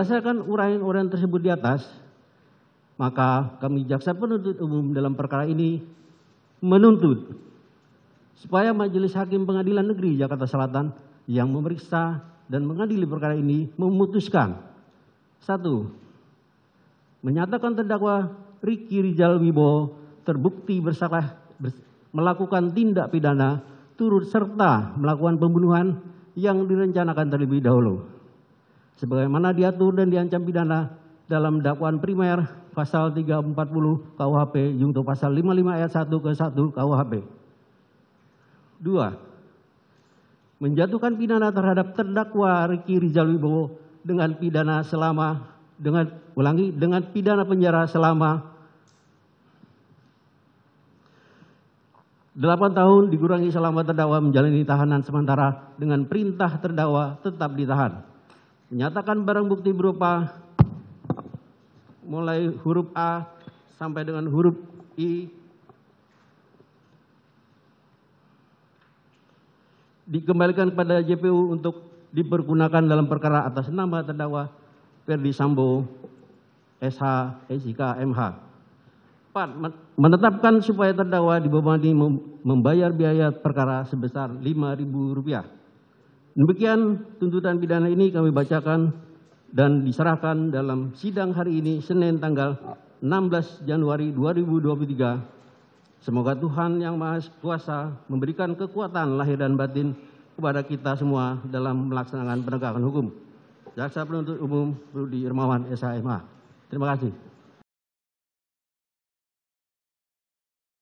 berdasarkan uraian uraian tersebut di atas maka kami jaksa penuntut umum dalam perkara ini menuntut supaya majelis hakim pengadilan negeri Jakarta Selatan yang memeriksa dan mengadili perkara ini memutuskan satu menyatakan terdakwa Riki Rijal Wibowo terbukti bersalah melakukan tindak pidana turut serta melakukan pembunuhan yang direncanakan terlebih dahulu sebagaimana diatur dan diancam pidana dalam dakwaan primer pasal 340 KUHP junto pasal 55 ayat 1 ke 1 KUHP. Dua, Menjatuhkan pidana terhadap terdakwa Riki Rizal Wibowo dengan pidana selama dengan ulangi dengan pidana penjara selama 8 tahun dikurangi selama terdakwa menjalani tahanan sementara dengan perintah terdakwa tetap ditahan menyatakan barang bukti berupa mulai huruf a sampai dengan huruf i dikembalikan kepada JPU untuk dipergunakan dalam perkara atas nama terdakwa Ferdi Sambo SH SIK MH. 4. Menetapkan supaya terdakwa dibebani membayar biaya perkara sebesar rp rupiah demikian tuntutan pidana ini kami bacakan dan diserahkan dalam sidang hari ini Senin tanggal 16 Januari 2023 semoga Tuhan yang Maha Kuasa memberikan kekuatan lahir dan batin kepada kita semua dalam melaksanakan penegakan hukum Jaksa Penuntut Umum Rudi Irmawan SHMA. Terima kasih.